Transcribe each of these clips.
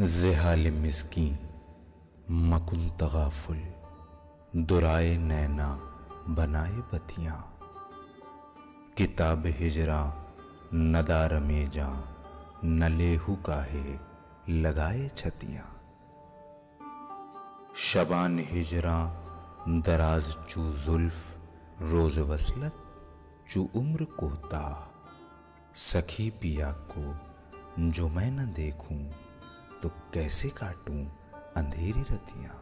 जहाल मिसकी मकुन तगाफुल दुराए नैना बनाए बतियाँ किताब हिजरा नदार में न लेहू काहे लगाए छतियाँ शबान हिजरा दराज चू जुल्फ रोज वसलत चू उम्र कोता सखी पिया को जो मैं न देखूं तो कैसे काटूं अंधेरी रतियां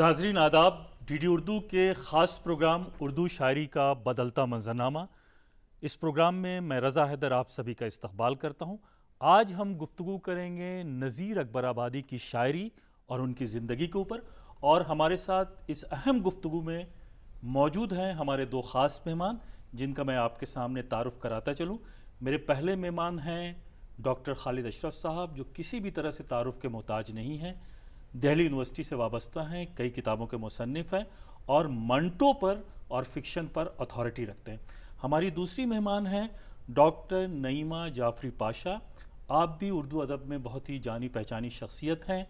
नाजरीन आदाब डी उर्दू के ख़ास प्रोग्राम उर्दू शायरी का बदलता मंजरनामा इस प्रोग्राम में मैं रज़ा हैदर आप सभी का इस्तबाल करता हूँ आज हम गुफ्तु करेंगे नज़ीर अकबर आबादी की शायरी और उनकी ज़िंदगी के ऊपर और हमारे साथ इस अहम गुफ्तु में मौजूद हैं हमारे दो ख़ास मेहमान जिनका मैं आपके सामने तारफ़ कराता चलूँ मेरे पहले मेहमान हैं डॉक्टर खालिद अशरफ साहब जो किसी भी तरह से तारफ़ के मोहताज नहीं हैं दिल्ली यूनिवर्सिटी से वाबस्ता हैं कई किताबों के मुसनफ़ हैं और मंटो पर और फिक्शन पर अथॉरिटी रखते हैं हमारी दूसरी मेहमान हैं डॉक्टर नईमा जाफरी पाशा आप भी उर्दू अदब में बहुत ही जानी पहचानी शख्सियत हैं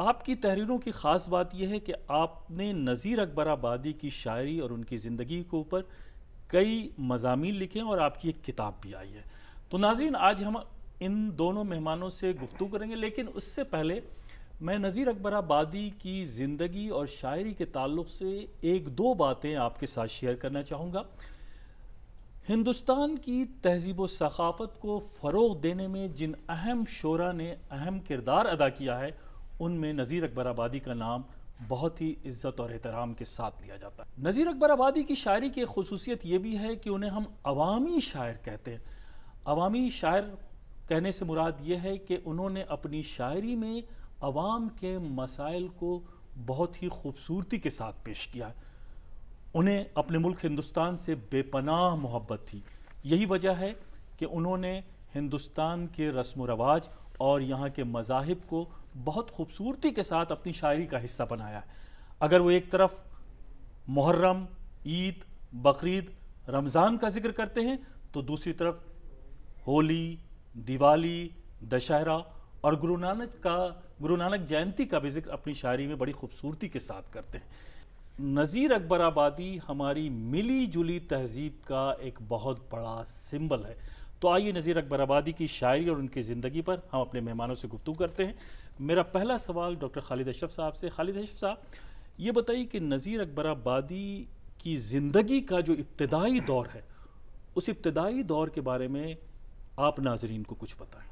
आपकी तहरीरों की ख़ास बात यह है कि आपने नज़ीर अकबर आबादी की शायरी और उनकी ज़िंदगी के ऊपर कई मजामी लिखे और आपकी एक किताब भी आई है तो नाजीन आज हम इन दोनों मेहमानों से गुफ्तु करेंगे लेकिन उससे पहले मैं नज़ीर अकबर आबादी की ज़िंदगी और शायरी के ताल्लुक से एक दो बातें आपके साथ शेयर करना चाहूँगा हिंदुस्तान की तहजीब व को फ़रोग देने में जिन अहम शोरा ने अहम किरदार अदा किया है उनमें नज़ीर अकबर आबादी का नाम बहुत ही इज़्ज़त और एहतराम के साथ लिया जाता है नज़ीर अकबर आबादी की शायरी की खसूसियत ये भी है कि उन्हें हम अवामी शायर कहते हैं अवामी शायर कहने से मुराद ये है कि उन्होंने अपनी शायरी में आवाम के मसाइल को बहुत ही खूबसूरती के साथ पेश किया है उन्हें अपने मुल्क हिंदुस्तान से बेपनाह मोहब्बत थी यही वजह है कि उन्होंने हिंदुस्तान के रस्म रवाज और यहाँ के मजाहब को बहुत खूबसूरती के साथ अपनी शायरी का हिस्सा बनाया है अगर वो एक तरफ मुहर्रम ईद बकरीद रमज़ान का जिक्र करते हैं तो दूसरी तरफ होली दिवाली दशहरा और गुरु नानक का गुरु नानक जयंती का भी जिक्र अपनी शायरी में बड़ी खूबसूरती के साथ करते हैं नज़ीर अकबर आबादी हमारी मिली जुली तहजीब का एक बहुत बड़ा सिंबल है तो आइए नज़ीर अकबर आबादी की शायरी और उनकी ज़िंदगी पर हम अपने मेहमानों से गुफ्तु करते हैं मेरा पहला सवाल डॉक्टर खालिद अशरफ साहब से खालिद अशरफ साहब ये बताइए कि नज़ीर अकबर आबादी की ज़िंदगी का जो इब्तदाई दौर है उस इब्तदाई दौर के बारे में आप नाजरीन को कुछ पता है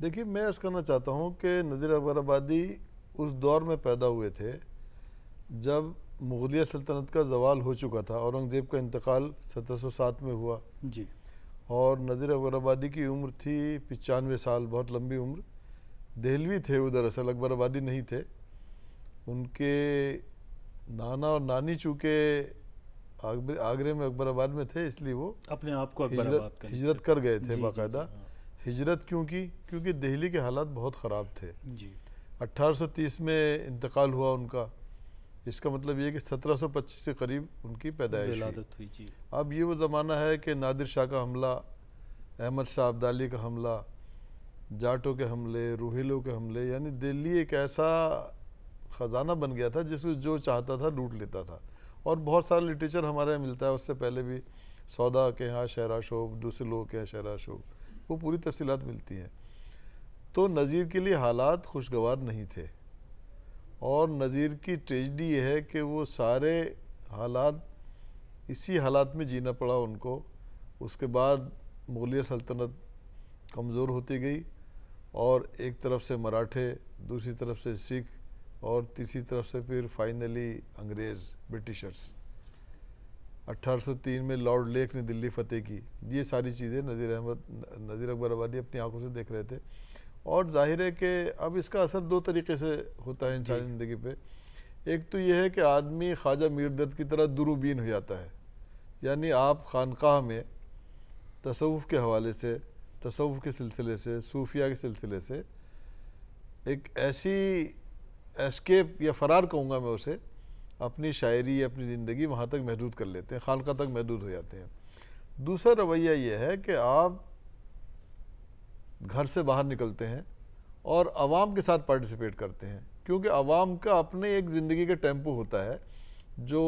देखिए मैं अर्ज़ करना चाहता हूँ कि नज़ीर अकबर आबादी उस दौर में पैदा हुए थे जब मुगलिया सल्तनत का जवाल हो चुका था औरंगज़ेब का इंतकाल 1707 में हुआ जी और नज़ीर अकबर आबादी की उम्र थी पचानवे साल बहुत लंबी उम्र दहलवी थे उधर असल अकबर आबादी नहीं थे उनके नाना और नानी चूँकि आगरे में अकबराबाद में थे इसलिए वो अपने आप को हिजरत, हिजरत कर गए थे बाकायदा हाँ। हिजरत क्यों की क्योंकि दिल्ली के हालात बहुत ख़राब थे जी 1830 में इंतकाल हुआ उनका इसका मतलब ये कि 1725 के करीब उनकी पैदाइश हुई जी अब ये वो ज़माना है कि नादिर शाह का हमला अहमद शाह अब्दाली का हमला जाटों के हमले रूहेलों के हमले यानी दिल्ली एक ऐसा ख़जाना बन गया था जिसको जो चाहता था लूट लेता था और बहुत सारा लिटरेचर हमारे यहाँ मिलता है उससे पहले भी सौदा के यहाँ शहरा शोभ दूसरे लोग के यहाँ शहरा शोभ वो पूरी तफसीत मिलती हैं तो नज़ीर के लिए हालात खुशगवार नहीं थे और नज़ीर की ट्रेजडी यह है कि वो सारे हालात इसी हालात में जीना पड़ा उनको उसके बाद मुगलिया सल्तनत कमज़ोर होती गई और एक तरफ से मराठे दूसरी तरफ से सिख और तीसरी तरफ से फिर फाइनली अंग्रेज़ ब्रिटिशर्स 1803 में लॉर्ड लेक ने दिल्ली फतेह की ये सारी चीज़ें नज़ीर अहमद नज़ीर अकबर आबादी अपनी आंखों से देख रहे थे और जाहिर है कि अब इसका असर दो तरीके से होता है इंसानी ज़िंदगी पे एक तो यह है कि आदमी ख्वाजा मीर दर्द की तरह दुरुबीन हो जाता है यानी आप खानकाह में तसवुफ़ के हवाले से तसवुफ़ के सिलसिले से सूफिया के सिलसिले से एक ऐसी एस्केप या फ़रार कहूँगा मैं उसे अपनी शायरी अपनी ज़िंदगी वहाँ तक महदूद कर लेते हैं खानका तक महदूद हो जाते हैं दूसरा रवैया ये है कि आप घर से बाहर निकलते हैं और आवाम के साथ पार्टिसिपेट करते हैं क्योंकि आवाम का अपने एक ज़िंदगी का टेम्पो होता है जो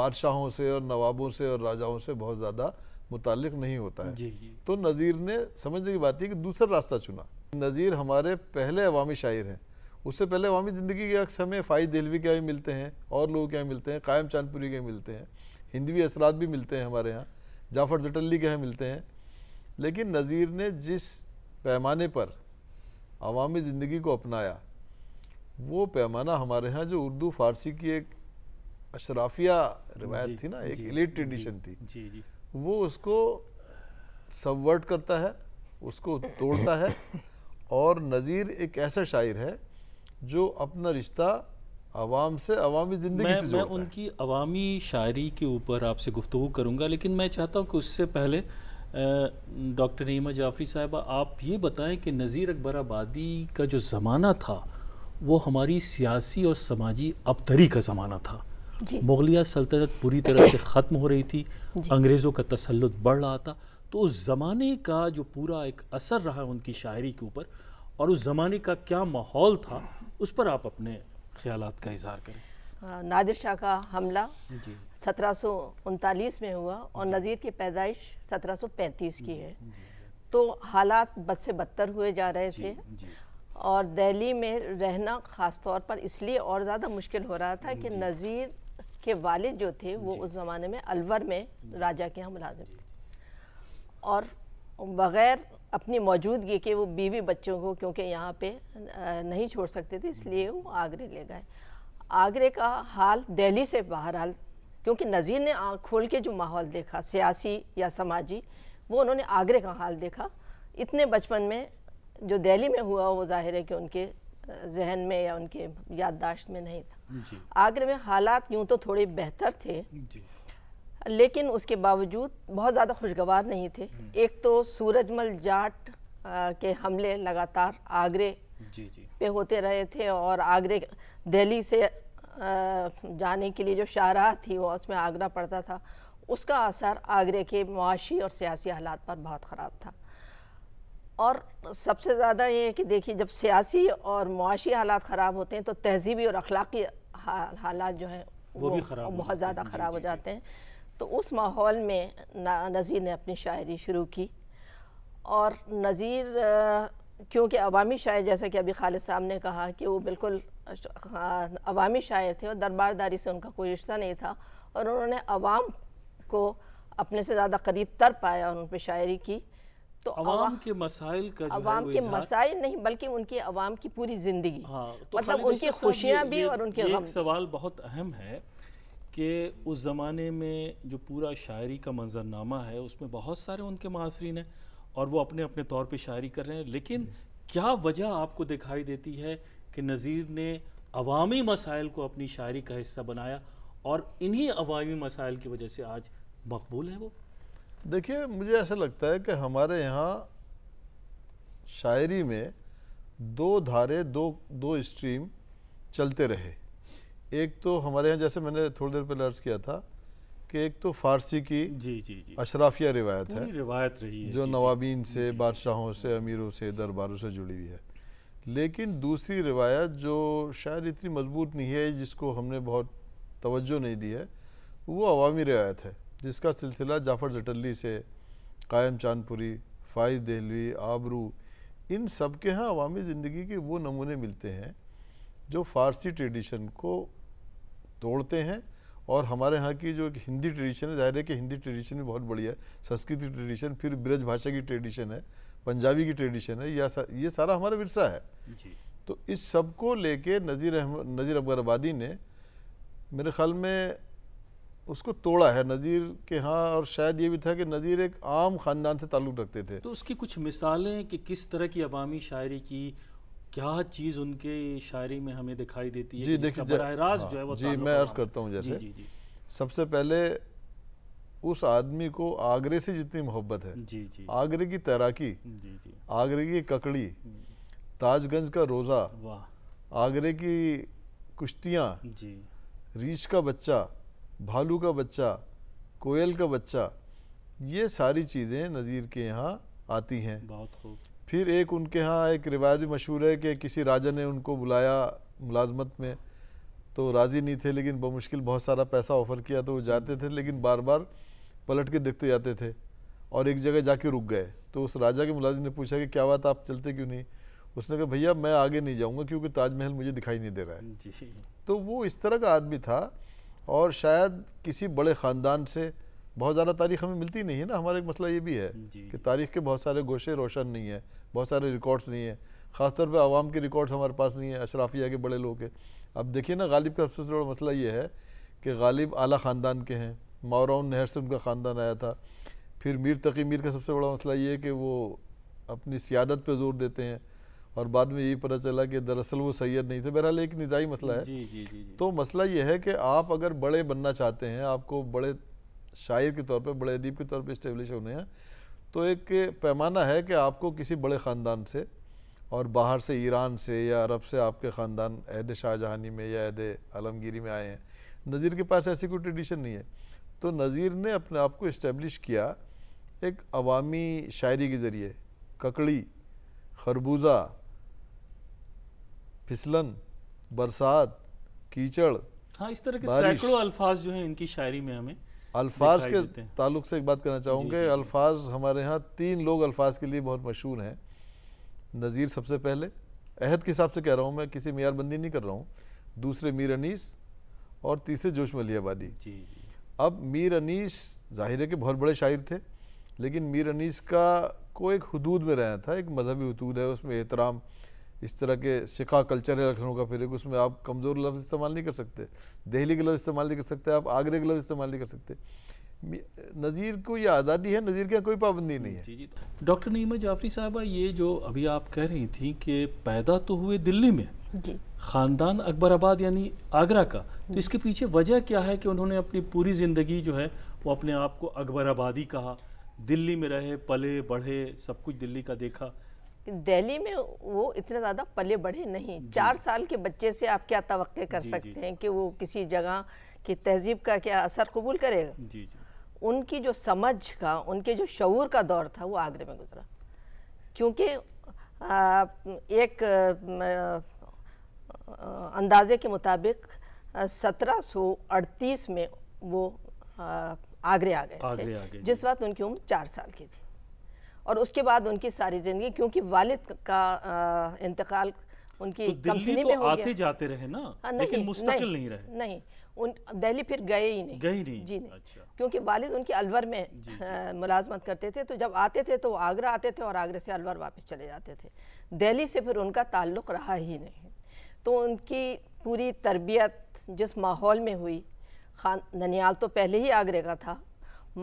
बादशाहों से और नवाबों से और राजाओं से बहुत ज़्यादा मुतल नहीं होता है जी जी। तो नज़ीर ने समझने की बात है कि दूसरा रास्ता चुना नज़ीर हमारे पहले अवामी शायर हैं उससे पहले अवमी ज़िंदगी के अक्स हमें फ़ाइज दिलवी के भी मिलते हैं और लोग यहाँ मिलते हैं कायम चांदपुरी के मिलते हैं हिंदवी असरात भी मिलते हैं हमारे यहाँ जाफ़र जटली के यहाँ मिलते हैं लेकिन नज़ीर ने जिस पैमाने पर अवामी ज़िंदगी को अपनाया वो पैमाना हमारे यहाँ जो उर्दू फारसी की एक अशराफिया रिवायत थी ना एक एलिट ट्रेडिशन थी जी जी वो उसको सबवर्ट करता है उसको तोड़ता है और नज़ीर एक ऐसा शायर है जो अपना रिश्ता आवाम से अवामी ज़िंदगी मैं, से मैं उनकी अवामी शायरी के ऊपर आपसे गुफ्तु करूँगा लेकिन मैं चाहता हूँ कि उससे पहले डॉक्टर नीमा जाफरी साहब आप ये बताएं कि नज़ीर अकबर आबादी का जो ज़माना था वो हमारी सियासी और समाजी अबतरी का ज़माना था मुगलिया सल्तनत पूरी तरह से ख़त्म हो रही थी अंग्रेज़ों का तसलुत बढ़ रहा था तो उस ज़माने का जो पूरा एक असर रहा उनकी शायरी के ऊपर और उस ज़माने का क्या माहौल था उस पर आप अपने ख्याल का इजहार करें हाँ, नादिर शाह का हमला सत्रह में हुआ और नज़ीर की पैदाइश 1735 की है तो हालात बद से बदतर हुए जा रहे थे और दिल्ली में रहना ख़ास तौर पर इसलिए और ज़्यादा मुश्किल हो रहा था कि नज़ीर के वालिद जो थे वो उस ज़माने में अलवर में राजा के यहाँ मुलाजिम थे और बग़ैर अपनी मौजूदगी के वो बीवी बच्चों को क्योंकि यहाँ पे नहीं छोड़ सकते थे इसलिए वो आगरे ले गए आगरे का हाल दिल्ली से बाहर हाल क्योंकि नज़ीर ने आँख खोल के जो माहौल देखा सियासी या समाजी वो उन्होंने आगरे का हाल देखा इतने बचपन में जो दिल्ली में हुआ वो जाहिर है कि उनके जहन में या उनके याददाश्त में नहीं था आगरे में हालात यूँ तो थोड़े बेहतर थे लेकिन उसके बावजूद बहुत ज़्यादा खुशगवार नहीं थे हम्म। एक तो सूरजमल जाट के हमले लगातार आगरे जी जी पे होते रहे थे और आगरे दिल्ली से जाने के लिए जो शाहरा थी वो उसमें आगरा पड़ता था उसका असर आगरे के मुआशी और सियासी हालात पर बहुत ख़राब था और सबसे ज़्यादा ये कि देखिए जब सियासी और मुआशी हालात ख़राब होते हैं तो तहजीबी और अखलाकी हालात जो हैं वो, वो भी खराब बहुत ज़्यादा ख़राब हो जाते हैं तो उस माहौल में नज़ीर ने अपनी शायरी शुरू की और नज़ीर क्योंकि अवामी शायर जैसा कि अभी खालिद साहब ने कहा कि वो बिल्कुल अवामी शायर थे और दरबारदारी से उनका कोई रिश्ता नहीं था और उन्होंने अवाम को अपने से ज़्यादा करीब तर पाया और उन पर शायरी की तो अवाम के मसाइल का अवाम के मसाइल नहीं बल्कि उनकी अवाम की पूरी ज़िंदगी हाँ, तो मतलब उनकी खुशियाँ भी और उनके सवाल बहुत अहम है कि उस ज़माने में जो पूरा शायरी का मंजरनामा है उसमें बहुत सारे उनके मासरीन हैं और वो अपने अपने तौर पे शायरी कर रहे हैं लेकिन क्या वजह आपको दिखाई देती है कि नज़ीर ने अवामी मसाइल को अपनी शायरी का हिस्सा बनाया और इन्हीं अवामी मसाइल की वजह से आज मकबूल है वो देखिए मुझे ऐसा लगता है कि हमारे यहाँ शायरी में दो धारे दो दो स्ट्रीम चलते रहे एक तो हमारे यहाँ जैसे मैंने थोड़ी देर पहले अर्ज किया था कि एक तो फारसी की जी जी जी अशराफिया रिवायत है रिवायत रही है जो नवाबीन से बादशाहों से अमीरों से दरबारों से जुड़ी हुई है लेकिन दूसरी रिवायत जो शायद इतनी मजबूत नहीं है जिसको हमने बहुत तवज्जो नहीं दी है वो अवामी रिवायत है जिसका सिलसिला जाफ़र जटली से कायम चांदपुरी फ़ाइज दहलवी आबरू इन सब के यहाँ अवामी ज़िंदगी के वो नमूने मिलते हैं जो फ़ारसी ट्रेडिशन को तोड़ते हैं और हमारे यहाँ की जो हिंदी ट्रेडिशन है जाहिर है कि हिंदी ट्रेडिशन भी बहुत बढ़िया है संस्कृत की ट्रेडिशन फिर ब्रज भाषा की ट्रेडिशन है पंजाबी की ट्रेडिशन है या सा, ये सारा हमारा विरसा है जी। तो इस सब को लेके नज़ीर नज़ीर अकबर आबादी ने मेरे ख्याल में उसको तोड़ा है नज़ीर के हाँ और शायद ये भी था कि नज़ीर एक आम ख़ानदान से ताल्लुक़ रखते थे तो उसकी कुछ मिसालें कि किस तरह की अवामी शायरी की क्या चीज़ उनके शायरी में हमें दिखाई देती है जी देखिए हाँ, जो है वो जी मैं अर्ज़ करता हूँ जैसे जी जी सबसे पहले उस आदमी को आगरे से जितनी मोहब्बत है जी जी आगरे की तैराकी आगरे की ककड़ी ताजगंज का रोज़ा आगरे की कुश्तिया रीछ का बच्चा भालू का बच्चा कोयल का बच्चा ये सारी चीज़ें नज़ीर के यहाँ आती हैं बहुत खूब फिर एक उनके यहाँ एक रिवाज मशहूर है कि किसी राजा ने उनको बुलाया मुलाजमत में तो राज़ी नहीं थे लेकिन बमुश्किल बहुत सारा पैसा ऑफ़र किया तो वो जाते थे लेकिन बार बार पलट के देखते जाते थे और एक जगह जाके रुक गए तो उस राजा के मुलाजिम ने पूछा कि क्या बात आप चलते क्यों नहीं उसने कहा भैया मैं आगे नहीं जाऊँगा क्योंकि ताजमहल मुझे दिखाई नहीं दे रहा है जी। तो वो इस तरह का आदमी था और शायद किसी बड़े ख़ानदान से बहुत ज़्यादा तारीख हमें मिलती नहीं है ना हमारा एक मसला ये भी है कि तारीख के बहुत सारे गोशे रोशन नहीं है बहुत सारे रिकॉर्ड्स नहीं है ख़ासतौर पर आवाम के रिकॉर्ड्स हमारे पास नहीं है अशराफिया के बड़े लोग के अब देखिए ना गालिब का सबसे बड़ा मसला ये है कि गालिब आला ख़ानदान के हैं मावराउन नहर से उनका ख़ानदान आया था फिर मीर तकी मीर का सबसे बड़ा मसला ये है कि वो अपनी सियादत पर जोर देते हैं और बाद में यही पता चला कि दरअसल वो सैयद नहीं थे बहरहाल एक निजाई मसला है जी, जी, जी, जी। तो मसला ये है कि आप अगर बड़े बनना चाहते हैं आपको बड़े शायर के तौर पर बड़े अदीब के तौर पर इस्टेब्लिश होने हैं तो एक पैमाना है कि आपको किसी बड़े ख़ानदान से और बाहर से ईरान से या अरब से आपके ख़ानदान अहद शाहजहानी में या अहद आलमगीरी में आए हैं नज़ीर के पास ऐसी कोई ट्रेडिशन नहीं है तो नज़ीर ने अपने आप को इस्टेब्लिश किया एक अवामी शायरी के ज़रिए ककड़ी खरबूजा फिसलन बरसात कीचड़ हाँ इस तरह के सैकड़ों अल्फाज जो हैं इनकी शायरी में हमें अल्फाज के ताल्लुक से एक बात करना चाहूँगे अल्फाज हमारे यहाँ तीन लोग अल्फाज के लिए बहुत मशहूर हैं नज़ीर सबसे पहले अहद के हिसाब से कह रहा हूँ मैं किसी मैारबंदी नहीं कर रहा हूँ दूसरे मीर अनीस और तीसरे जोश मली आबादी जी जी अब मीर अनीस जाहिर है कि बहुत बड़े शायर थे लेकिन मीर अनीस का को एक हदूद में रहना था एक मजहबी हदूद है उसमें एहतराम इस तरह के शिका कल्चर है लखनऊ का फिर उसमें आप कमज़ोर लफ्ज़ इस्तेमाल नहीं कर सकते दिल्ली के लफ्ज़ इस्तेमाल नहीं कर सकते आप आगरे के लफ्ज़ इस्तेमाल नहीं कर सकते नज़ीर को ये आज़ादी है नज़ीर के कोई पाबंदी नहीं है तो। डॉक्टर नीमा जाफरी साहबा ये जो अभी आप कह रही थी कि पैदा तो हुए दिल्ली में ख़ानदान अकबराबाद यानी आगरा का तो इसके पीछे वजह क्या है कि उन्होंने अपनी पूरी ज़िंदगी जो है वो अपने आप को अकबराबादी कहा दिल्ली में रहे पले बढ़े सब कुछ दिल्ली का देखा दिल्ली में वो इतने ज़्यादा पले बढ़े नहीं चार साल के बच्चे से आप क्या तो कर सकते हैं कि वो किसी जगह की तहजीब का क्या असर कबूल करेगा जी, जी। उनकी जो समझ का उनके जो शूर का दौर था वो आगरे में गुजरा क्योंकि एक अंदाजे के मुताबिक 1738 में वो आगरे आ गए थे जिस वक्त उनकी उम्र चार साल की थी और उसके बाद उनकी सारी ज़िंदगी क्योंकि वालिद का इंतकाल उनकी तो दिल्ली तो आते जाते रहे ना आ, हाँ, नहीं, लेकिन मुस्तकिल नहीं, नहीं रहे नहीं उन दिल्ली फिर गए ही नहीं गए नहीं जी नहीं अच्छा। क्योंकि वालिद उनके अलवर में मुलाजमत करते थे तो जब आते थे तो आगरा आते थे और आगरा से अलवर वापस चले जाते थे दिल्ली से फिर उनका ताल्लुक रहा ही नहीं तो उनकी पूरी तरबियत जिस माहौल में हुई खान ननियाल तो पहले ही आगरे का था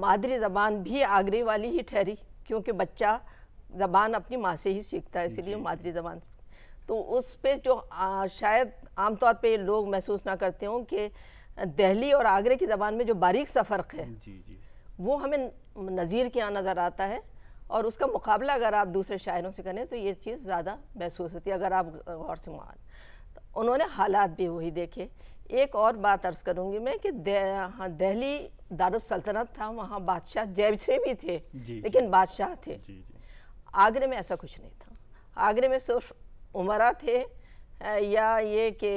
मादरी ज़बान भी आगरे वाली ही ठहरी क्योंकि बच्चा ज़बान अपनी माँ से ही सीखता है इसीलिए मादरी ज़बान तो उस पर जो आ, शायद आमतौर पर लोग महसूस ना करते हों कि दिल्ली और आगरे की ज़बान में जो बारीक सा फ़र्क है जी जी वो हमें नज़ीर के यहाँ नज़र आता है और उसका मुकाबला अगर आप दूसरे शायरों से करें तो ये चीज़ ज़्यादा महसूस होती है अगर आप गौर से मान तो उन्होंने हालात भी वही देखे एक और बात अर्ज़ करूँगी मैं कि दे, हाँ, दहली दारुसल्तनत था वहाँ बादशाह जैसे भी थे लेकिन बादशाह थे आगरे में ऐसा कुछ नहीं था आगरे में सिर्फ उमरा थे या ये कि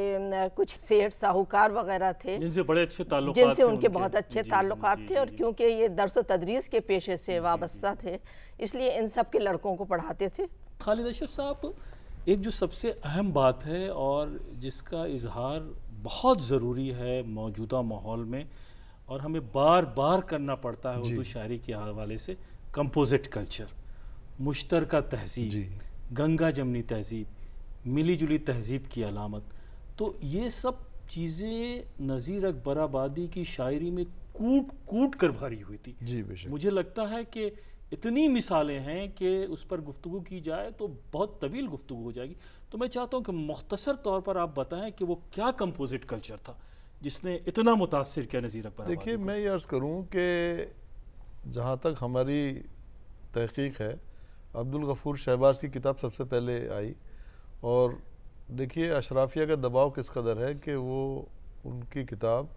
कुछ सेठ साहूकार वगैरह थे जिनसे बड़े अच्छे ताल्लुक जिनसे उनके बहुत अच्छे ताल्लुक थे और क्योंकि ये दरस तदरीस के पेशे से वाबस्ता थे इसलिए इन सब के लड़कों को पढ़ाते थे खालिद अशरफ साहब एक जो सबसे अहम बात है और जिसका इजहार बहुत ज़रूरी है मौजूदा माहौल में और हमें बार बार करना पड़ता है उर्दू शायरी के हवाले से कंपोजिट कल्चर मुश्तर तहजीब गंगा जमनी तहजीब मिली जुली तहजीब की अलामत तो ये सब चीज़ें नज़ीर अकबर आबादी की शायरी में कूट कूट कर भरी हुई थी जी मुझे लगता है कि इतनी मिसालें हैं कि उस पर गुफ्तु की जाए तो बहुत तवील गुफ्तु हो जाएगी तो मैं चाहता हूँ कि मुख्तसर तौर पर आप बताएं कि वो क्या कंपोजिट कल्चर था जिसने इतना मुतासर किया नज़ीर अकबर देखिए मैं ये अर्ज़ करूँ कि जहाँ तक हमारी तहकीक है अब्दुल गफूर शहबाज की किताब सबसे पहले आई और देखिए अशराफिया का दबाव किस कदर है कि वो उनकी किताब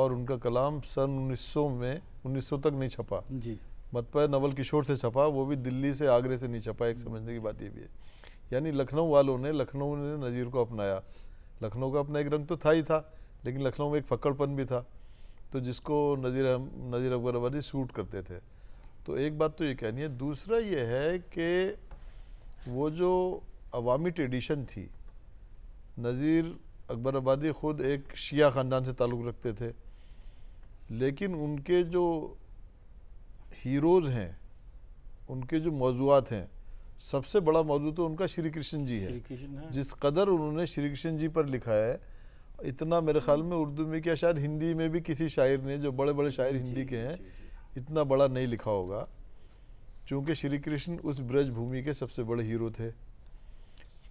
और उनका कलाम सन 1900 में 1900 तक नहीं छपा जी मतपा नवल किशोर से छपा वो भी दिल्ली से आगरे से नहीं छपा एक समझने की बात ये भी है यानी लखनऊ वालों ने लखनऊ ने नज़ीर को अपनाया लखनऊ का अपना एक रंग तो था ही था लेकिन लखनऊ में एक फक्कड़पन भी था तो जिसको नज़ीर नज़ीर अकबर अबादी सूट करते थे तो एक बात तो ये कहनी है दूसरा ये है कि वो जो अवामी ट्रेडिशन थी नज़ीर अकबर आबादी ख़ुद एक शिया ख़ानदान से ताल्लुक़ रखते थे लेकिन उनके जो हीरोज़ हैं उनके जो मौजूद हैं सबसे बड़ा मौजूद तो उनका श्री कृष्ण जी है।, जिस कदर उन्होंने श्री कृष्ण जी पर लिखा है इतना मेरे ख्याल में उर्दू में क्या शायद हिंदी में भी किसी शायर ने जो बड़े बड़े शायर हिंदी के हैं इतना बड़ा नहीं लिखा होगा क्योंकि श्री कृष्ण उस ब्रजभूमि के सबसे बड़े हीरो थे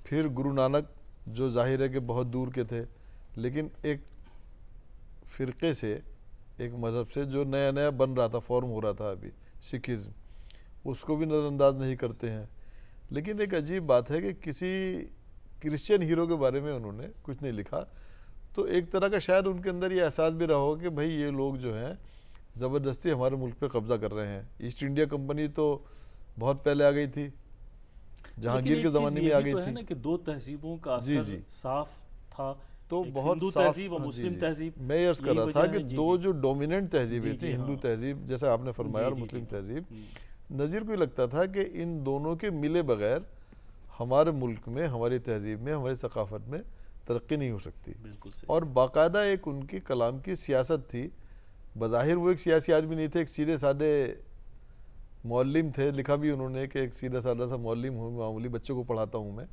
फिर गुरु नानक जो जाहिर है कि बहुत दूर के थे लेकिन एक फ़िरके से एक मज़हब से जो नया नया बन रहा था फॉर्म हो रहा था अभी सिखिज्म उसको भी नज़रअंदाज नहीं करते हैं लेकिन एक अजीब बात है कि किसी क्रिश्चियन हीरो के बारे में उन्होंने कुछ नहीं लिखा तो एक तरह का शायद उनके अंदर ये एहसास भी रहा हो कि भाई ये लोग जो हैं ज़बरदस्ती हमारे मुल्क पे कब्ज़ा कर रहे हैं ईस्ट इंडिया कंपनी तो बहुत पहले आ गई थी जहांगीर के ज़माने में आ गई तो थी ना कि दो तहजीबों का जी जी साफ था तो बहुत तहजीब और हाँ, मुस्लिम तहजीब मैं यर्स कर रहा था कि दो जो डोमिनेंट तहजीबें थी हिंदू हाँ। तहजीब जैसे आपने फरमाया और मुस्लिम तहजीब हम्म। नज़ीर को ये लगता था कि इन दोनों के मिले बगैर हमारे मुल्क में हमारी तहजीब में हमारी सकाफत में तरक्की नहीं हो सकती और बाकायदा एक उनकी कलाम की सियासत थी बज़ाहिर वो एक सियासी आदमी नहीं थे एक सीधे साधे मौलम थे लिखा भी उन्होंने कि एक सीधा साधा सा मौलम हूँ मामूली बच्चों को पढ़ाता हूँ मैं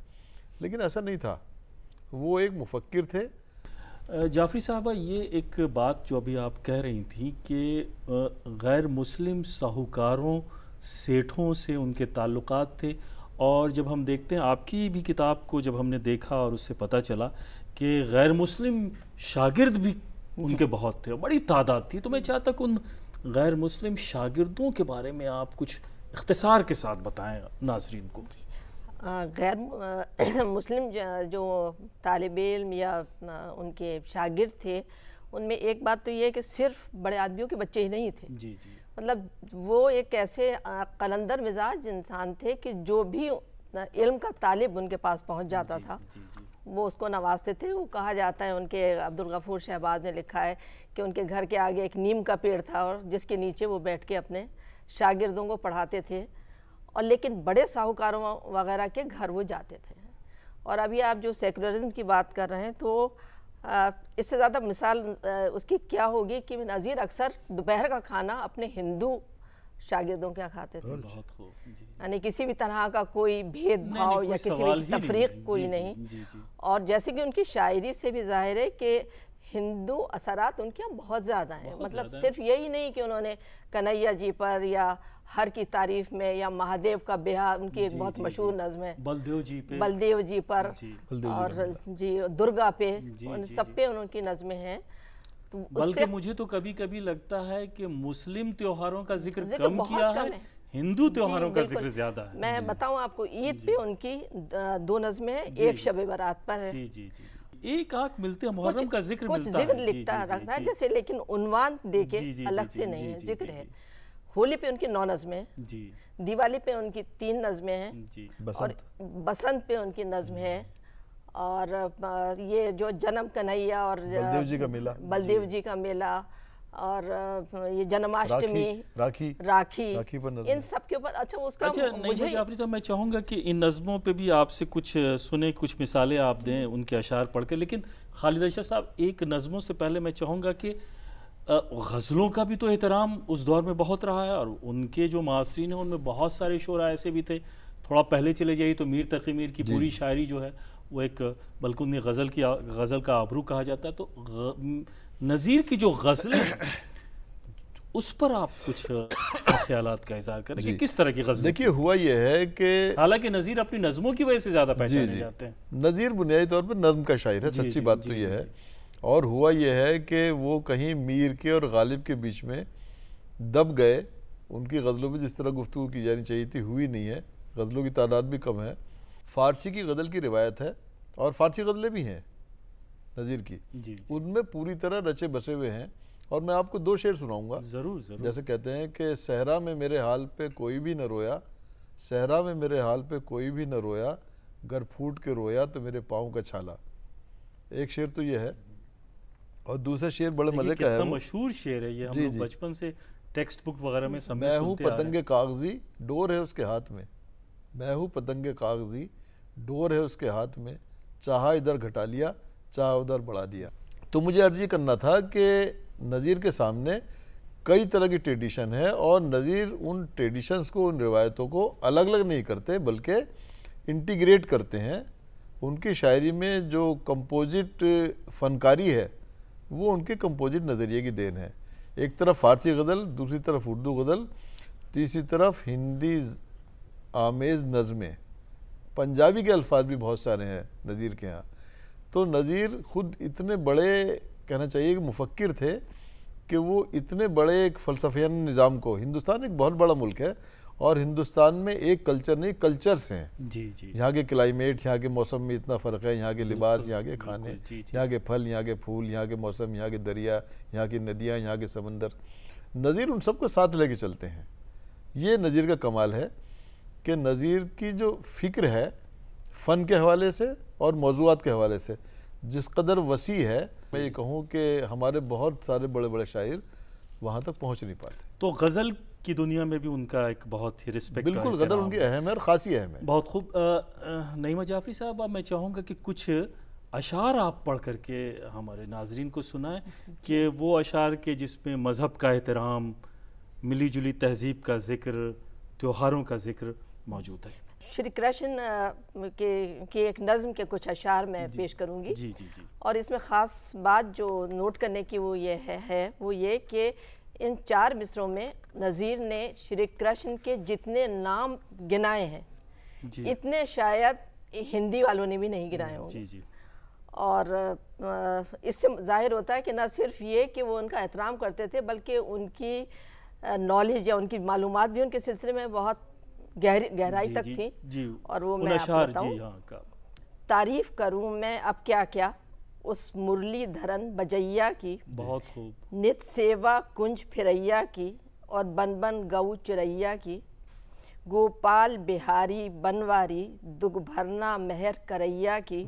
लेकिन ऐसा नहीं था वो एक मुफक्र थे जाफरी साहबा ये एक बात जो अभी आप कह रही थी कि गैर मुस्लिम साहूकारों सेठों से उनके ताल्लुक़ थे और जब हम देखते हैं आपकी भी किताब को जब हमने देखा और उससे पता चला कि गैर मुस्लिम शागिर्द भी उनके बहुत थे बड़ी तादाद थी तो मैं चाहता कि उन गैर मुस्लिम शागिर्दों के बारे में आप कुछ इख्तसार के साथ बताएं नाजरीन को गैर मुस्लिम जो तालब इम या उनके शागिर्द थे उनमें एक बात तो ये है कि सिर्फ बड़े आदमियों के बच्चे ही नहीं थे जी जी मतलब वो एक ऐसे कलंदर मिजाज इंसान थे कि जो भी इल्म का तालिब उनके पास पहुंच जाता जी, था जी, जी। वो उसको नवाजते थे वो कहा जाता है उनके अब्दुल गफूर शहबाज ने लिखा है कि उनके घर के आगे एक नीम का पेड़ था और जिसके नीचे वो बैठ के अपने शागिर्दों को पढ़ाते थे और लेकिन बड़े साहूकारों वगैरह के घर वो जाते थे और अभी आप जो सेकुलरिज्म की बात कर रहे हैं तो इससे ज़्यादा मिसाल उसकी क्या होगी कि नज़ीर अक्सर दोपहर का खाना अपने हिंदू के यहाँ खाते थे यानी किसी भी तरह का कोई भेदभाव या किसी भी तफरीक कोई नहीं और जैसे कि उनकी शायरी से भी जाहिर है कि हिंदू असरात उनके यहाँ बहुत ज़्यादा हैं मतलब सिर्फ यही नहीं कि उन्होंने कन्हैया जी पर या हर की तारीफ में या महादेव का ब्याह उनकी एक बहुत मशहूर नज्म है बलदेव जी पे बलदेव जी पर जी, और जी, दुर्गा पे उन सब पे उनकी नज़में हैं तो बल्कि मुझे तो कभी कभी लगता है कि मुस्लिम त्योहारों का जिक्र, कम किया है हिंदू त्योहारों का जिक्र ज्यादा है मैं बताऊं आपको ईद पे उनकी दो नज़में एक शब बारात पर है जी जी जी एक आंख मिलते हैं मुहर्रम का जिक्र कुछ जिक्र लिखता रखता है जैसे लेकिन उनवान देखे अलग से नहीं है जिक्र है होली पे उनकी नौ नज़में जी दिवाली पे उनकी तीन नज़में हैं बसंत और बसंत पे उनकी नज़म है और ये जो जन्म कन्हैया और बलदेव जी का मेला बलदेव जी का मेला और ये जन्माष्टमी राखी राखी, राखी पर इन सब के ऊपर अच्छा उसका अच्छा, मुझे जाफरी साहब मैं चाहूंगा कि इन नज़मों पे भी आपसे कुछ सुने कुछ मिसालें आप दें उनके अशार पढ़ के लेकिन खालिद अशर साहब एक नज़मों से पहले मैं चाहूंगा कि गज़लों का भी तो एहतराम उस दौर में बहुत रहा है और उनके जो मासरीन हैं उनमें बहुत सारे शोरा ऐसे भी थे थोड़ा पहले चले जाइए तो मीर तकी मीर की पूरी शायरी जो है वो एक बल्कि उन्हें गज़ल की गज़ल का आबरू कहा जाता है तो नज़ीर की जो गजल उस पर आप कुछ ख्याल का इजहार करें कि किस तरह की गज़ल देखिए हुआ यह है कि हालांकि नज़ीर अपनी नज़मों की वजह से ज़्यादा पहचाने जाते हैं नज़ीर बुनियादी तौर पर नज़म का शायर है सच्ची बात तो यह है और हुआ यह है कि वो कहीं मीर के और गालिब के बीच में दब गए उनकी गज़लों में जिस तरह गुफ्तु की जानी चाहिए थी हुई नहीं है गज़लों की तादाद भी कम है फ़ारसी की गज़ल की रिवायत है और फ़ारसी गज़लें भी हैं नज़ीर की उनमें पूरी तरह रचे बसे हुए हैं और मैं आपको दो शेर सुनाऊंगा ज़रूर जैसे कहते हैं कि सहरा में मेरे हाल पे कोई भी न रोया सहरा में मेरे हाल पे कोई भी न रोया घर फूट के रोया तो मेरे पाँव का छाला एक शेर तो यह है और दूसरा शेर बड़े मजे का है मशहूर शेर है ये हम लोग बचपन से टेक्स्ट बुक वगैरह में सब मैं हूँ पतंग कागजी डोर है उसके हाथ में मैं हूँ पतंग कागजी डोर है उसके हाथ में चाह इधर घटा लिया चाह उधर बढ़ा दिया तो मुझे अर्जी करना था कि नज़ीर के सामने कई तरह की ट्रेडिशन है और नज़ीर उन ट्रेडिशंस को उन रिवायतों को अलग अलग नहीं करते बल्कि इंटीग्रेट करते हैं उनकी शायरी में जो कंपोजिट फनकारी है वो उनके कंपोजिट नज़रिए की देन है एक तरफ फारसी गज़ल दूसरी तरफ उर्दू गज़ल तीसरी तरफ हिंदी आमेज़ नज़में पंजाबी के अल्फाज भी बहुत सारे हैं नज़ीर के यहाँ तो नज़ीर ख़ुद इतने बड़े कहना चाहिए कि मुफक्र थे कि वो इतने बड़े एक फ़लसफियाना निज़ाम को हिंदुस्तान एक बहुत बड़ा मुल्क है और हिंदुस्तान में एक कल्चर नहीं कल्चर्स हैं जी जी यहाँ के क्लाइमेट यहाँ के मौसम में इतना फ़र्क है यहाँ के लिबास यहाँ के खाने यहाँ के फल यहाँ के फूल यहाँ के मौसम यहाँ के दरिया यहाँ की नदियाँ यहाँ के समंदर नज़ीर उन सबको साथ लेके चलते हैं ये नज़ीर का कमाल है कि नज़ीर की जो फ़िक्र है फ़न के हवाले से और मौजूद के हवाले से जिस कदर वसी है मैं ये कहूँ कि हमारे बहुत सारे बड़े बड़े शायर वहाँ तक पहुँच नहीं पाते तो गज़ल की दुनिया में भी उनका एक बहुत ही रिस्पेक्ट बिल्कुल गदर उनकी अहम है और ख़ासी अहम है बहुत खूब नईमा जाफरी साहब अब मैं चाहूँगा कि कुछ अशार आप पढ़ करके हमारे नाजरीन को सुनाएं कि वो अशार के जिसमें मज़हब का एहतराम मिली जुली तहजीब का जिक्र त्योहारों का जिक्र मौजूद है श्री कृष्ण के की एक नज़म के कुछ अशार मैं पेश करूंगी जी जी जी और इसमें ख़ास बात जो नोट करने की वो ये है, है वो ये कि इन चार मिसरों में नज़ीर ने श्री कृष्ण के जितने नाम गिनाए हैं इतने शायद हिंदी वालों ने भी नहीं गिनाए होंगे और इससे जाहिर होता है कि ना सिर्फ ये कि वो उनका एहतराम करते थे बल्कि उनकी नॉलेज या उनकी मालूम भी उनके सिलसिले में बहुत गहरी गहराई तक थी और वो मैं हाँ, तारीफ करूँ मैं अब क्या क्या उस मुरलीधरन बजैया की बहुत खूब नित सेवा कुंज फिरैया की और बन बन गऊ चुरैया की गोपाल बिहारी बनवारी दुगभरना मेहर करैया की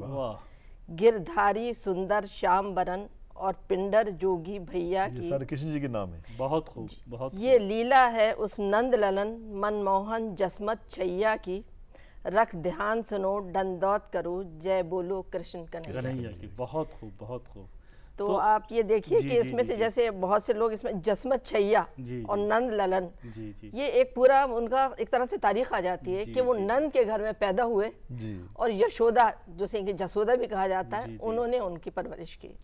गिरधारी सुंदर श्याम बरन और पिंडर जोगी भैया की सारे कृष्ण जी के नाम है बहुत खूब बहुत ये लीला है उस नंद ललन मनमोहन जसमत छैया की रख ध्यान सुनो डंदौत करो जय बोलो कृष्ण कन्हैया की बहुत खूब बहुत खूब तो, तो आप ये देखिए कि इसमें से जैसे बहुत से लोग इसमें जसमत छैया और नंद ललन जी जी ये एक पूरा उनका एक तरह से तारीख आ जाती है कि वो नंद के घर में पैदा हुए और यशोदा जो से इनकी जसोदा भी कहा जाता है उन्होंने उनकी परवरिश की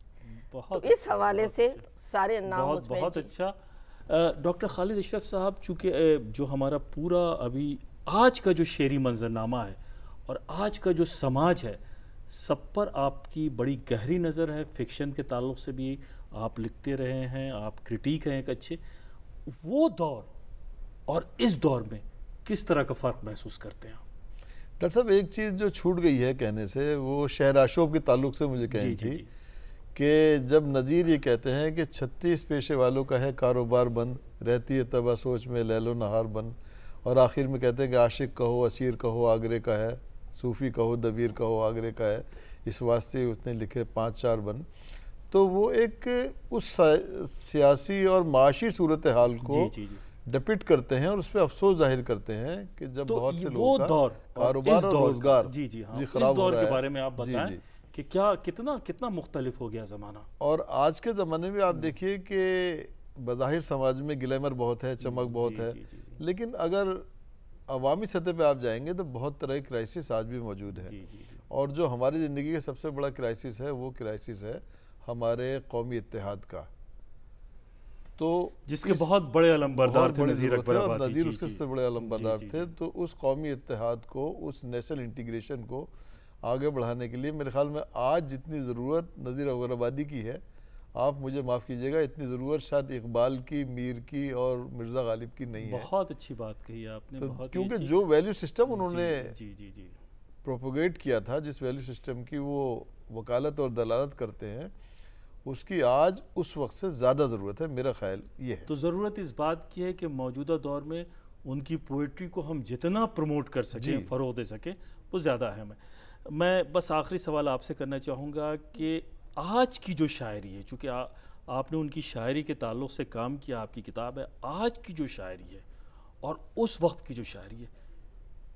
तो अच्छा, इस हवाले से अच्छा। सारे नाम बहुत अच्छा डॉक्टर खालिद अशरफ साहब चूंकि जो हमारा पूरा अभी आज का जो शेरी मंजरनामा है और आज का जो समाज है सब पर आपकी बड़ी गहरी नज़र है फिक्शन के ताल्लुक से भी आप लिखते रहे हैं आप क्रिटिक हैं एक अच्छे वो दौर और इस दौर में किस तरह का फ़र्क महसूस करते हैं आप डॉक्टर साहब एक चीज़ जो छूट गई है कहने से वो शहराशोब के ताल्लुक से मुझे कहनी थी कि जब नज़ीर ये कहते हैं कि छत्तीस पेशे वालों का है कारोबार बंद रहती है तबा सोच में लहलो नहार बंद और आखिर में कहते हैं कि आशिक कहो असीर कहो आगरे का है सूफ़ी कहो दबीर कहो आगरे का है इस वास्ते उसने लिखे पाँच चार बन तो वो एक उस सियासी और माशी सूरत हाल को जी, जी, जी। डपिट करते हैं और उस पर अफसोस जाहिर करते हैं कि जब तो बहुत से लोगों दौर कारोबार रोजगार जी जी हाँ, जी इस दौर के बारे में आप बताएं कि क्या कितना कितना मुख्तलिफ हो गया ज़माना और आज के ज़माने में आप देखिए कि बाहिर समाज में ग्लैमर बहुत है चमक बहुत है लेकिन अगर अवामी सतह पे आप जाएंगे तो बहुत तरह की क्राइसिस आज भी मौजूद है और जो हमारी ज़िंदगी का सबसे बड़ा क्राइसिस है वो क्राइसिस है हमारे कौमी इतिहाद का तो जिसके बहुत बड़े अलम्बरदार थे नज़ीर अकबर नज़ीर उसके सबसे बड़े अलम्बरदार थे तो उस कौमी इतिहाद को उस नेशनल इंटीग्रेशन को आगे बढ़ाने के लिए मेरे ख्याल में आज जितनी ज़रूरत नज़ीर अकबराबादी की है आप मुझे माफ़ कीजिएगा इतनी ज़रूरत शायद इकबाल की मीर की और मिर्ज़ा गालिब की नहीं है बहुत अच्छी बात कही आपने तो क्योंकि जो वैल्यू सिस्टम उन्होंने जी जी जी प्रोपोगेट किया था जिस वैल्यू सिस्टम की वो वकालत और दलालत करते हैं उसकी आज उस वक्त से ज़्यादा ज़रूरत है मेरा ख्याल ये है तो ज़रूरत इस बात की है कि मौजूदा दौर में उनकी पोइट्री को हम जितना प्रमोट कर सकें फरो दे सकें वो ज़्यादा अहम है मैं बस आखिरी सवाल आपसे करना चाहूँगा कि आज की जो शायरी है चूँकि आपने उनकी शायरी के ताल्लुक से काम किया आपकी किताब है आज की जो शायरी है और उस वक्त की जो शायरी है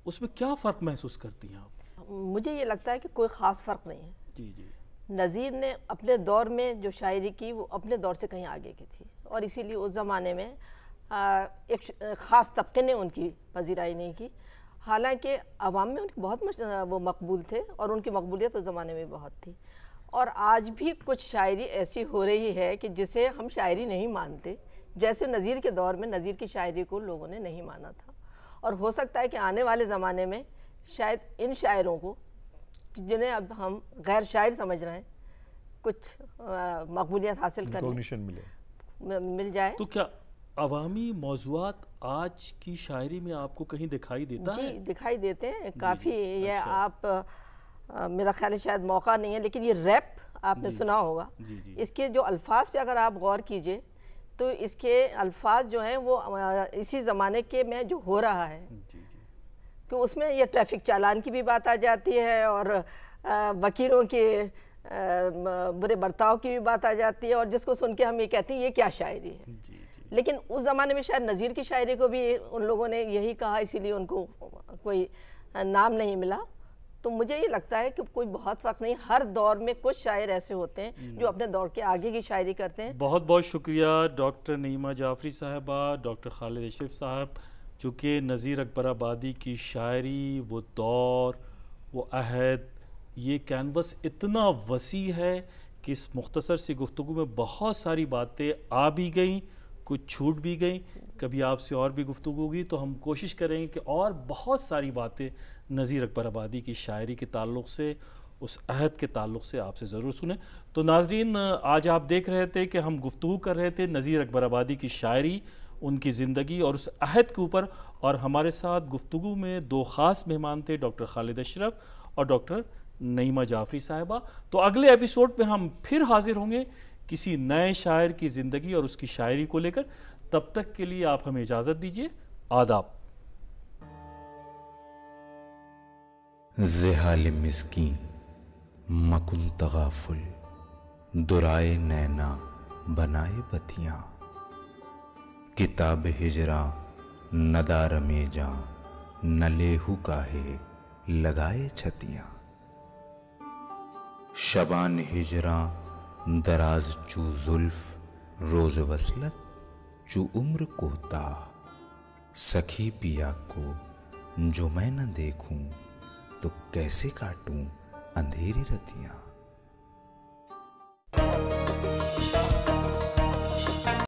उसमें क्या फ़र्क महसूस करती हैं आप मुझे ये लगता है कि कोई ख़ास फ़र्क नहीं है जी जी नज़ीर ने अपने दौर में जो शायरी की वो अपने दौर से कहीं आगे की थी और इसीलिए उस ज़माने में एक ख़ास तबके ने उनकी पजीराई नहीं की हालांकि आवाम में उनके बहुत वो मकबूल थे और उनकी मकबूलियत उस ज़माने में बहुत थी और आज भी कुछ शायरी ऐसी हो रही है कि जिसे हम शायरी नहीं मानते जैसे नज़ीर के दौर में नज़ीर की शायरी को लोगों ने नहीं माना था और हो सकता है कि आने वाले ज़माने में शायद इन शायरों को जिन्हें अब हम गैर शायर समझ रहे हैं कुछ मकबूलियत हासिल कर मिले मिल जाए तो क्या अवामी मौजूद आज की शायरी में आपको कहीं दिखाई देता जी, है दिखाई देते हैं काफ़ी अच्छा। यह अच्छा। आप आ, मेरा ख्याल है शायद मौका नहीं है लेकिन ये रैप आपने सुना होगा जी, जी, इसके जो अल्फाज पे अगर आप गौर कीजिए तो इसके अल्फाज जो हैं वो इसी ज़माने के में जो हो रहा है कि तो उसमें यह ट्रैफिक चालान की भी बात आ जाती है और वकीलों के बुरे बर्ताव की भी बात आ जाती है और जिसको सुन के हम ये कहते हैं ये क्या शायरी है जी, जी। लेकिन उस ज़माने में शायद नज़ीर की शायरी को भी उन लोगों ने यही कहा इसीलिए उनको कोई नाम नहीं मिला तो मुझे ये लगता है कि कोई बहुत वक्त नहीं हर दौर में कुछ शायर ऐसे होते हैं हम्म। जो अपने दौर के आगे की शायरी करते हैं बहुत बहुत शुक्रिया डॉक्टर नीमा जाफरी साहबा डॉक्टर खालिद अशरफ साहब चूँकि नज़ीर अकबर आबादी की शायरी वो दौर वो अहद ये कैनवस इतना वसी है कि इस मुख्तसर सी गुफ्तु में बहुत सारी बातें आ भी गई कुछ छूट भी गई कभी आपसे और भी गुफ्तु होगी तो हम कोशिश करेंगे कि और बहुत सारी बातें नज़ीर अकबर आबादी की शायरी के ताल्लुक से उस अहद के ताल्लुक से आपसे ज़रूर सुने तो नाजरीन आज आप देख रहे थे कि हम गुफ्तु कर रहे थे नज़ीर अकबर आबादी की शायरी उनकी ज़िंदगी और उस अहद के ऊपर और हमारे साथ गुफ्तु में दो ख़ास मेहमान थे डॉक्टर खालिद अशरफ और डॉक्टर नईमा जाफरी साहिबा तो अगले एपिसोड में हम फिर हाजिर होंगे किसी नए शायर की ज़िंदगी और उसकी शायरी को लेकर तब तक के लिए आप हमें इजाज़त दीजिए आदाब जहाल मिसकी मकुन तगाफुल दुराए नैना बनाए पतिया किताब हिजरा नदार में न लेहू काहे लगाए छतियाँ शबान हिजरा दराज चू जुल्फ रोज वसलत चू उम्र कोता सखी पिया को जो मैं न देखूं तो कैसे काटूं अंधेरी रतियां